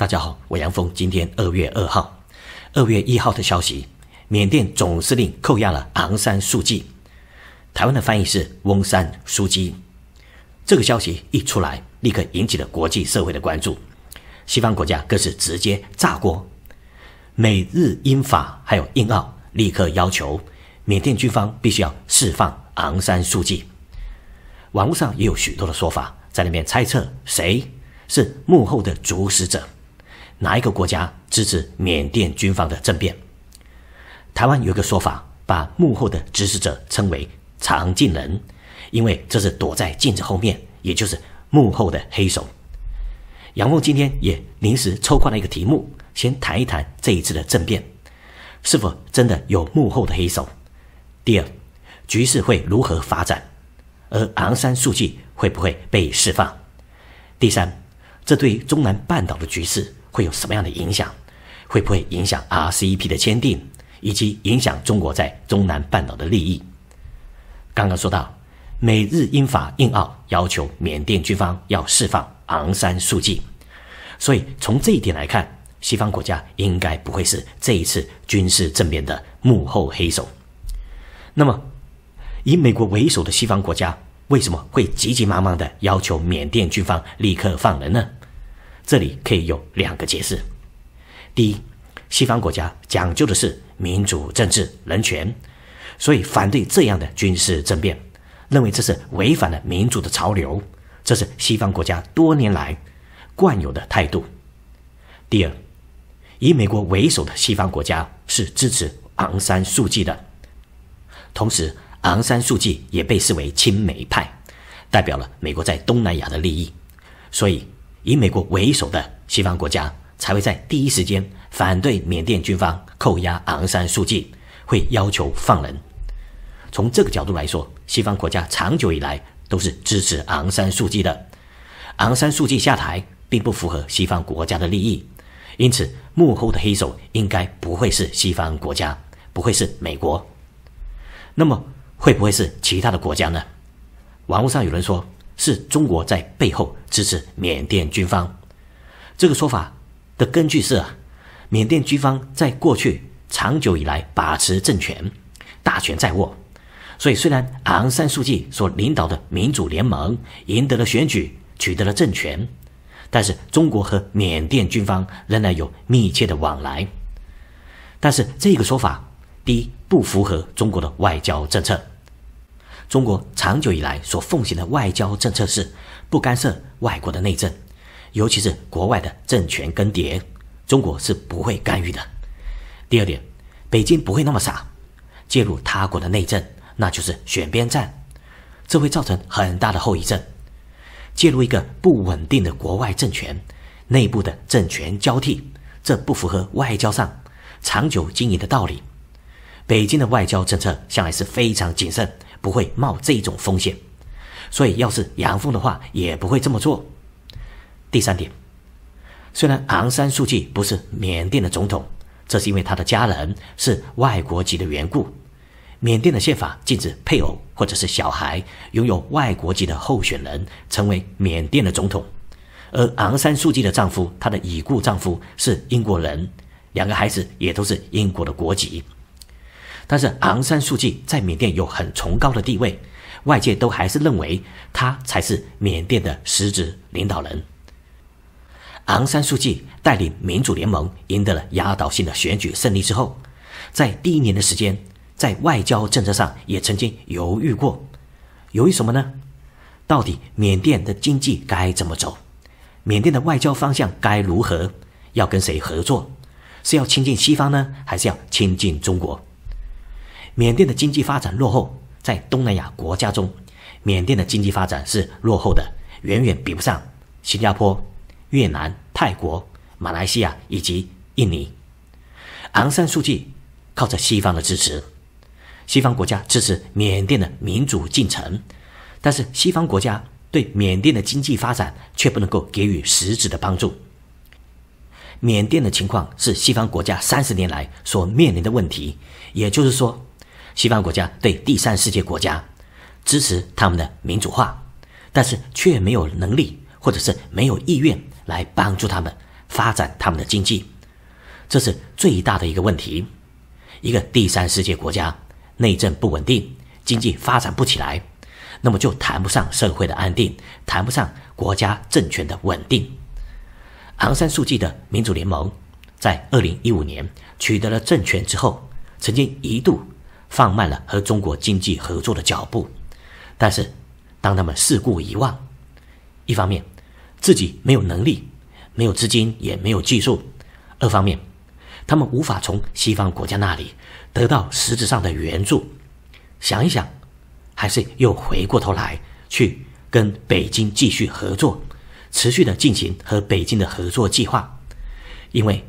大家好，我杨峰。今天二月二号，二月一号的消息，缅甸总司令扣押了昂山素季，台湾的翻译是翁山书记。这个消息一出来，立刻引起了国际社会的关注，西方国家更是直接炸锅，美日英法还有印澳立刻要求缅甸军方必须要释放昂山素季。网络上也有许多的说法，在里面猜测谁是幕后的主使者。哪一个国家支持缅甸军方的政变？台湾有一个说法，把幕后的指使者称为“藏镜人”，因为这是躲在镜子后面，也就是幕后的黑手。杨凤今天也临时抽换了一个题目，先谈一谈这一次的政变是否真的有幕后的黑手。第二，局势会如何发展？而昂山素季会不会被释放？第三，这对中南半岛的局势？会有什么样的影响？会不会影响 RCEP 的签订，以及影响中国在中南半岛的利益？刚刚说到，美日英法印澳要求缅甸军方要释放昂山素季，所以从这一点来看，西方国家应该不会是这一次军事政变的幕后黑手。那么，以美国为首的西方国家为什么会急急忙忙的要求缅甸军方立刻放人呢？这里可以有两个解释：第一，西方国家讲究的是民主政治、人权，所以反对这样的军事政变，认为这是违反了民主的潮流，这是西方国家多年来惯有的态度。第二，以美国为首的西方国家是支持昂山素季的，同时，昂山素季也被视为亲美派，代表了美国在东南亚的利益，所以。以美国为首的西方国家才会在第一时间反对缅甸军方扣押昂山素季，会要求放人。从这个角度来说，西方国家长久以来都是支持昂山素季的。昂山素季下台并不符合西方国家的利益，因此幕后的黑手应该不会是西方国家，不会是美国。那么会不会是其他的国家呢？网络上有人说。是中国在背后支持缅甸军方，这个说法的根据是啊，缅甸军方在过去长久以来把持政权，大权在握，所以虽然昂山素季所领导的民主联盟赢得了选举，取得了政权，但是中国和缅甸军方仍然有密切的往来。但是这个说法，第一不符合中国的外交政策。中国长久以来所奉行的外交政策是不干涉外国的内政，尤其是国外的政权更迭，中国是不会干预的。第二点，北京不会那么傻，介入他国的内政，那就是选边站，这会造成很大的后遗症。介入一个不稳定的国外政权内部的政权交替，这不符合外交上长久经营的道理。北京的外交政策向来是非常谨慎。不会冒这种风险，所以要是杨峰的话，也不会这么做。第三点，虽然昂山素季不是缅甸的总统，这是因为她的家人是外国籍的缘故。缅甸的宪法禁止配偶或者是小孩拥有外国籍的候选人成为缅甸的总统，而昂山素季的丈夫，她的已故丈夫是英国人，两个孩子也都是英国的国籍。但是昂山素季在缅甸有很崇高的地位，外界都还是认为他才是缅甸的实质领导人。昂山素季带领民主联盟赢得了压倒性的选举胜利之后，在第一年的时间，在外交政策上也曾经犹豫过，犹豫什么呢？到底缅甸的经济该怎么走？缅甸的外交方向该如何？要跟谁合作？是要亲近西方呢，还是要亲近中国？缅甸的经济发展落后，在东南亚国家中，缅甸的经济发展是落后的，远远比不上新加坡、越南、泰国、马来西亚以及印尼。昂山素季靠着西方的支持，西方国家支持缅甸的民主进程，但是西方国家对缅甸的经济发展却不能够给予实质的帮助。缅甸的情况是西方国家三十年来所面临的问题，也就是说。西方国家对第三世界国家支持他们的民主化，但是却没有能力或者是没有意愿来帮助他们发展他们的经济，这是最大的一个问题。一个第三世界国家内政不稳定，经济发展不起来，那么就谈不上社会的安定，谈不上国家政权的稳定。昂山素季的民主联盟在二零一五年取得了政权之后，曾经一度。放慢了和中国经济合作的脚步，但是，当他们事故一望，一方面，自己没有能力，没有资金，也没有技术；二方面，他们无法从西方国家那里得到实质上的援助。想一想，还是又回过头来去跟北京继续合作，持续的进行和北京的合作计划，因为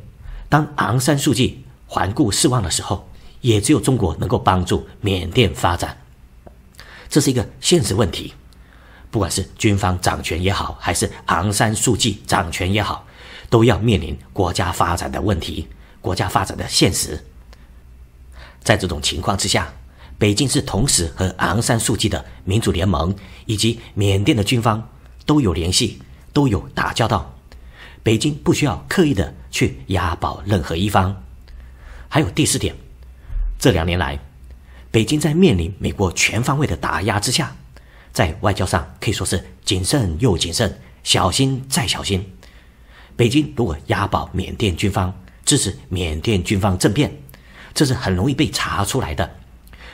当昂山素季环顾四望的时候。也只有中国能够帮助缅甸发展，这是一个现实问题。不管是军方掌权也好，还是昂山素季掌权也好，都要面临国家发展的问题，国家发展的现实。在这种情况之下，北京是同时和昂山素季的民主联盟以及缅甸的军方都有联系，都有打交道。北京不需要刻意的去押宝任何一方。还有第四点。这两年来，北京在面临美国全方位的打压之下，在外交上可以说是谨慎又谨慎，小心再小心。北京如果押宝缅甸军方，支持缅甸军方政变，这是很容易被查出来的，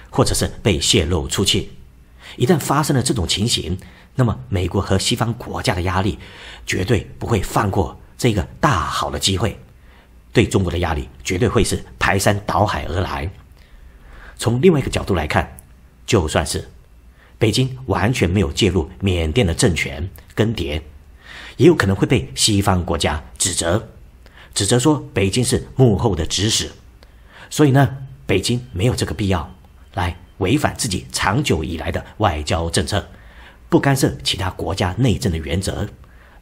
或者是被泄露出去。一旦发生了这种情形，那么美国和西方国家的压力绝对不会放过这个大好的机会，对中国的压力绝对会是排山倒海而来。从另外一个角度来看，就算是北京完全没有介入缅甸的政权更迭，也有可能会被西方国家指责，指责说北京是幕后的指使。所以呢，北京没有这个必要来违反自己长久以来的外交政策，不干涉其他国家内政的原则，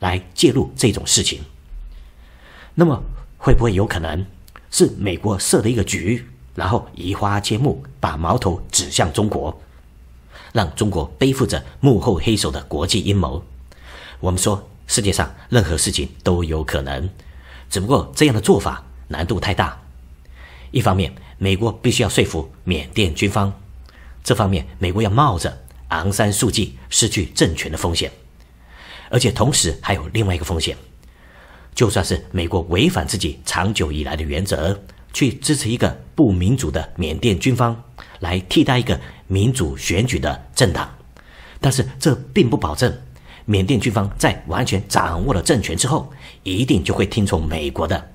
来介入这种事情。那么，会不会有可能是美国设的一个局？然后移花接木，把矛头指向中国，让中国背负着幕后黑手的国际阴谋。我们说，世界上任何事情都有可能，只不过这样的做法难度太大。一方面，美国必须要说服缅甸军方，这方面美国要冒着昂山素季失去政权的风险，而且同时还有另外一个风险，就算是美国违反自己长久以来的原则。去支持一个不民主的缅甸军方来替代一个民主选举的政党，但是这并不保证缅甸军方在完全掌握了政权之后一定就会听从美国的，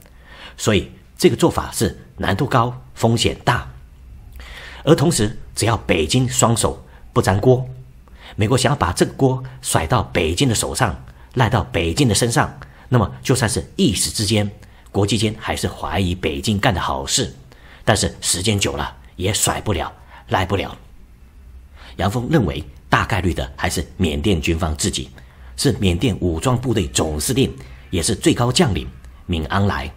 所以这个做法是难度高、风险大。而同时，只要北京双手不沾锅，美国想要把这个锅甩到北京的手上、赖到北京的身上，那么就算是一时之间。国际间还是怀疑北京干的好事，但是时间久了也甩不了、赖不了。杨峰认为，大概率的还是缅甸军方自己，是缅甸武装部队总司令，也是最高将领敏昂莱。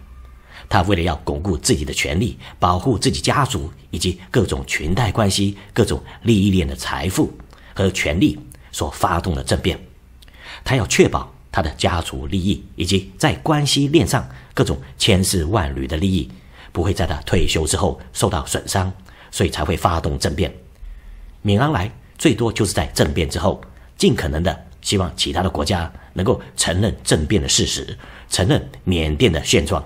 他为了要巩固自己的权利，保护自己家族以及各种裙带关系、各种利益链的财富和权力，所发动的政变。他要确保。他的家族利益以及在关系链上各种千丝万缕的利益不会在他退休之后受到损伤，所以才会发动政变。敏昂莱最多就是在政变之后，尽可能的希望其他的国家能够承认政变的事实，承认缅甸的现状。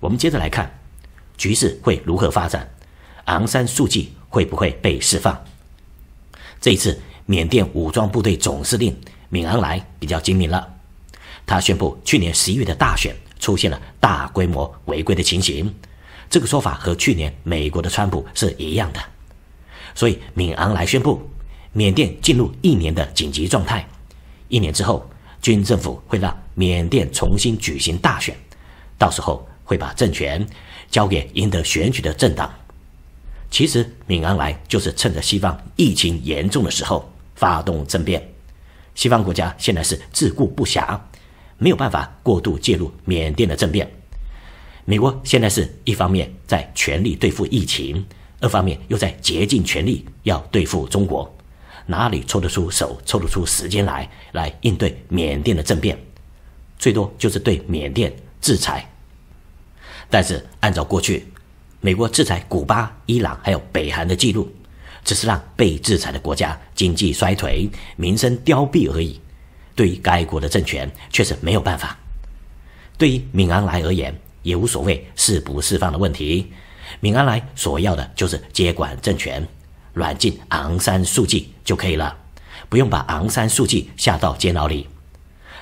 我们接着来看局势会如何发展，昂山素季会不会被释放？这一次，缅甸武装部队总司令敏昂莱比较精明了。他宣布，去年十一月的大选出现了大规模违规的情形，这个说法和去年美国的川普是一样的。所以敏昂莱宣布，缅甸进入一年的紧急状态，一年之后，军政府会让缅甸重新举行大选，到时候会把政权交给赢得选举的政党。其实敏昂莱就是趁着西方疫情严重的时候发动政变，西方国家现在是自顾不暇。没有办法过度介入缅甸的政变。美国现在是一方面在全力对付疫情，二方面又在竭尽全力要对付中国，哪里抽得出手、抽得出时间来来应对缅甸的政变？最多就是对缅甸制裁。但是按照过去美国制裁古巴、伊朗还有北韩的记录，只是让被制裁的国家经济衰退、民生凋敝而已。对于该国的政权，确实没有办法。对于敏昂莱而言，也无所谓释不释放的问题。敏昂莱所要的就是接管政权，软禁昂山素季就可以了，不用把昂山素季下到监牢里。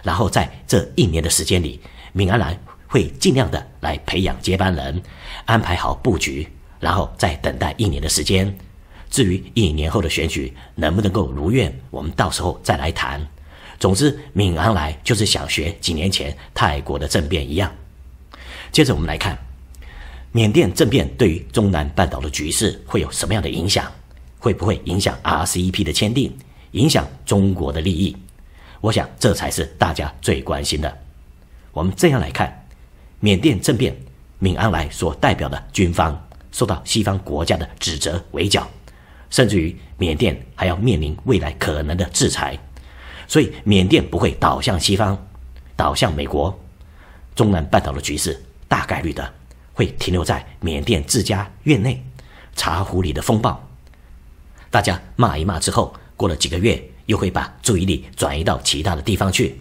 然后在这一年的时间里，敏昂莱会尽量的来培养接班人，安排好布局，然后再等待一年的时间。至于一年后的选举能不能够如愿，我们到时候再来谈。总之，敏昂莱就是想学几年前泰国的政变一样。接着我们来看，缅甸政变对于中南半岛的局势会有什么样的影响？会不会影响 RCEP 的签订，影响中国的利益？我想这才是大家最关心的。我们这样来看，缅甸政变，敏昂莱所代表的军方受到西方国家的指责围剿，甚至于缅甸还要面临未来可能的制裁。所以缅甸不会倒向西方，倒向美国。中南半岛的局势大概率的会停留在缅甸自家院内茶壶里的风暴，大家骂一骂之后，过了几个月又会把注意力转移到其他的地方去。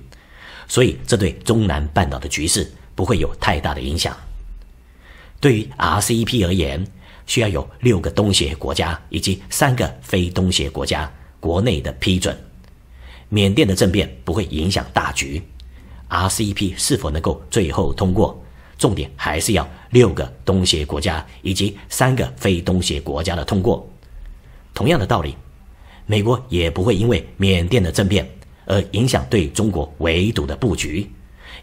所以这对中南半岛的局势不会有太大的影响。对于 RCEP 而言，需要有六个东协国家以及三个非东协国家国内的批准。缅甸的政变不会影响大局，RCEP 是否能够最后通过，重点还是要六个东协国家以及三个非东协国家的通过。同样的道理，美国也不会因为缅甸的政变而影响对中国围堵的布局，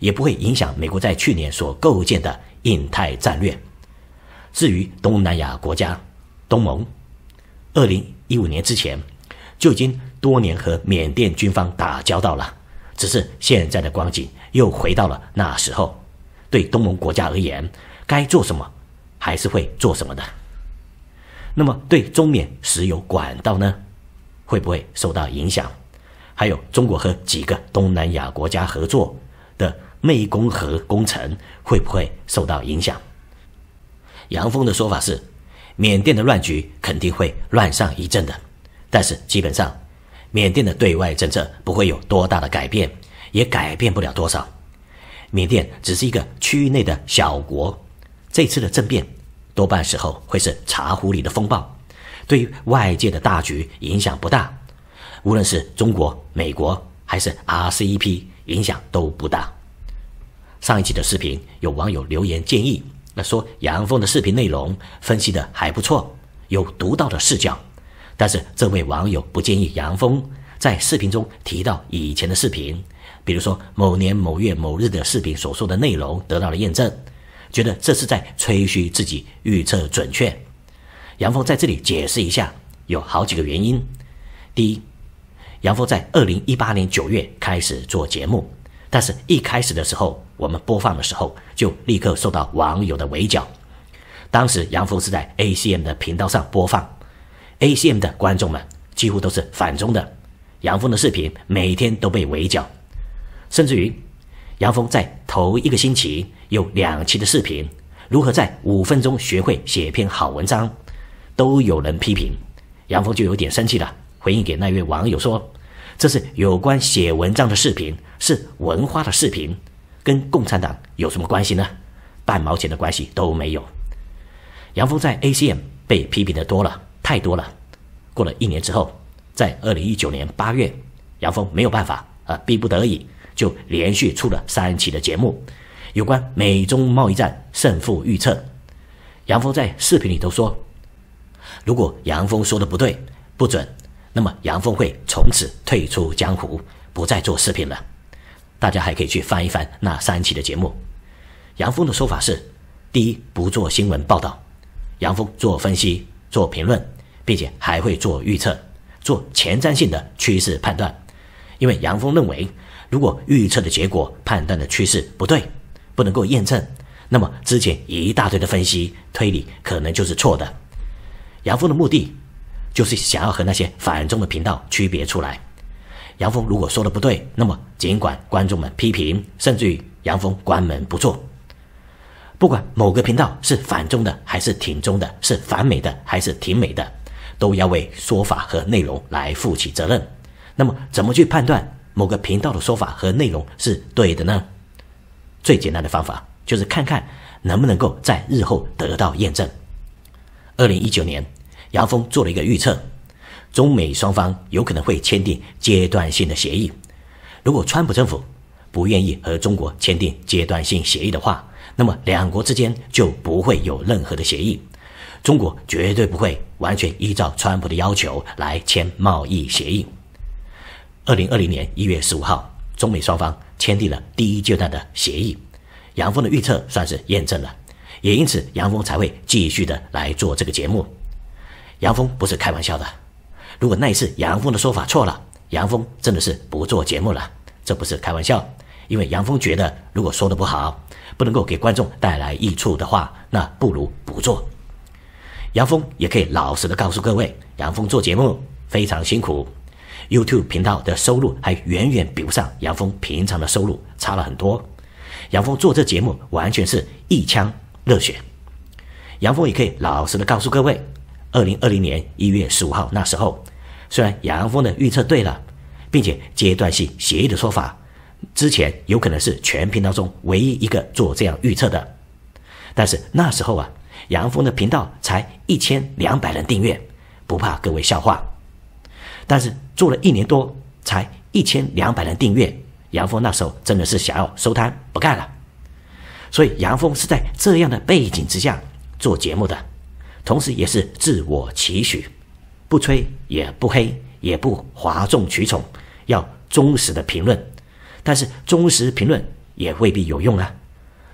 也不会影响美国在去年所构建的印太战略。至于东南亚国家，东盟，二零一五年之前就已经。多年和缅甸军方打交道了，只是现在的光景又回到了那时候。对东盟国家而言，该做什么还是会做什么的。那么对中缅石油管道呢，会不会受到影响？还有中国和几个东南亚国家合作的湄公河工程会不会受到影响？杨峰的说法是，缅甸的乱局肯定会乱上一阵的，但是基本上。缅甸的对外政策不会有多大的改变，也改变不了多少。缅甸只是一个区域内的小国，这次的政变多半时候会是茶壶里的风暴，对外界的大局影响不大。无论是中国、美国还是 RCEP，影响都不大。上一期的视频，有网友留言建议，那说杨峰的视频内容分析的还不错，有独到的视角。但是这位网友不建议杨峰在视频中提到以前的视频，比如说某年某月某日的视频所说的内容得到了验证，觉得这是在吹嘘自己预测准确。杨峰在这里解释一下，有好几个原因。第一，杨峰在二零一八年九月开始做节目，但是一开始的时候，我们播放的时候就立刻受到网友的围剿。当时杨峰是在 ACM 的频道上播放。A C M 的观众们几乎都是反中的，杨峰的视频每天都被围剿，甚至于杨峰在头一个星期有两期的视频，如何在五分钟学会写篇好文章，都有人批评，杨峰就有点生气了，回应给那位网友说：“这是有关写文章的视频，是文化的视频，跟共产党有什么关系呢？半毛钱的关系都没有。”杨峰在 A C M 被批评的多了。太多了。过了一年之后，在二零一九年八月，杨峰没有办法啊，逼不得已就连续出了三期的节目，有关美中贸易战胜负预测。杨峰在视频里都说，如果杨峰说的不对不准，那么杨峰会从此退出江湖，不再做视频了。大家还可以去翻一翻那三期的节目。杨峰的说法是：第一，不做新闻报道，杨峰做分析。做评论，并且还会做预测，做前瞻性的趋势判断。因为杨峰认为，如果预测的结果、判断的趋势不对，不能够验证，那么之前一大堆的分析推理可能就是错的。杨峰的目的就是想要和那些反中的频道区别出来。杨峰如果说的不对，那么尽管观众们批评，甚至于杨峰关门不做。不管某个频道是反中的还是挺中的，是反美的还是挺美的，都要为说法和内容来负起责任。那么，怎么去判断某个频道的说法和内容是对的呢？最简单的方法就是看看能不能够在日后得到验证。二零一九年，杨峰做了一个预测：中美双方有可能会签订阶段性的协议。如果川普政府不愿意和中国签订阶段性协议的话，那么两国之间就不会有任何的协议，中国绝对不会完全依照川普的要求来签贸易协议。二零二零年一月十五号，中美双方签订了第一阶段的协议，杨峰的预测算是验证了，也因此杨峰才会继续的来做这个节目。杨峰不是开玩笑的，如果那一次杨峰的说法错了，杨峰真的是不做节目了，这不是开玩笑，因为杨峰觉得如果说的不好。不能够给观众带来益处的话，那不如不做。杨峰也可以老实的告诉各位，杨峰做节目非常辛苦，YouTube 频道的收入还远远比不上杨峰平常的收入差了很多。杨峰做这节目完全是一腔热血。杨峰也可以老实的告诉各位，二零二零年一月十五号那时候，虽然杨峰的预测对了，并且阶段性协议的说法。之前有可能是全频道中唯一一个做这样预测的，但是那时候啊，杨峰的频道才一千两百人订阅，不怕各位笑话。但是做了一年多，才一千两百人订阅，杨峰那时候真的是想要收摊不干了。所以杨峰是在这样的背景之下做节目的，同时也是自我期许，不吹也不黑，也不哗众取宠，要忠实的评论。但是，忠实评论也未必有用啊！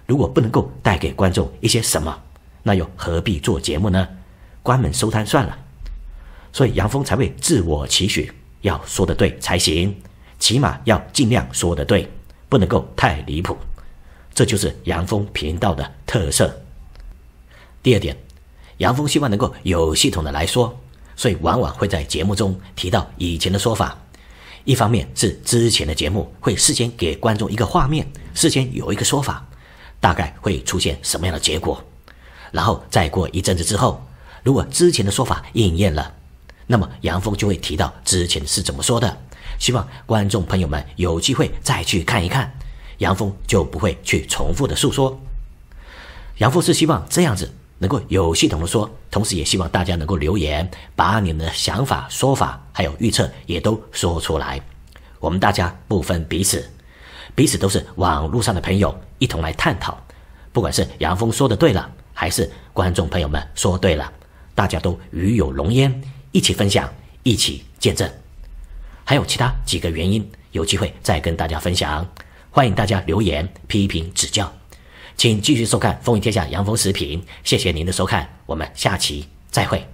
如果不能够带给观众一些什么，那又何必做节目呢？关门收摊算了。所以，杨峰才会自我期许，要说的对才行，起码要尽量说的对，不能够太离谱。这就是杨峰频道的特色。第二点，杨峰希望能够有系统的来说，所以往往会在节目中提到以前的说法。一方面是之前的节目会事先给观众一个画面，事先有一个说法，大概会出现什么样的结果，然后再过一阵子之后，如果之前的说法应验了，那么杨峰就会提到之前是怎么说的，希望观众朋友们有机会再去看一看，杨峰就不会去重复的诉说，杨峰是希望这样子。能够有系统的说，同时也希望大家能够留言，把你们的想法、说法还有预测也都说出来。我们大家不分彼此，彼此都是网络上的朋友，一同来探讨。不管是杨峰说的对了，还是观众朋友们说对了，大家都与有荣焉，一起分享，一起见证。还有其他几个原因，有机会再跟大家分享。欢迎大家留言批评指教。请继续收看《风云天下》杨峰视频，谢谢您的收看，我们下期再会。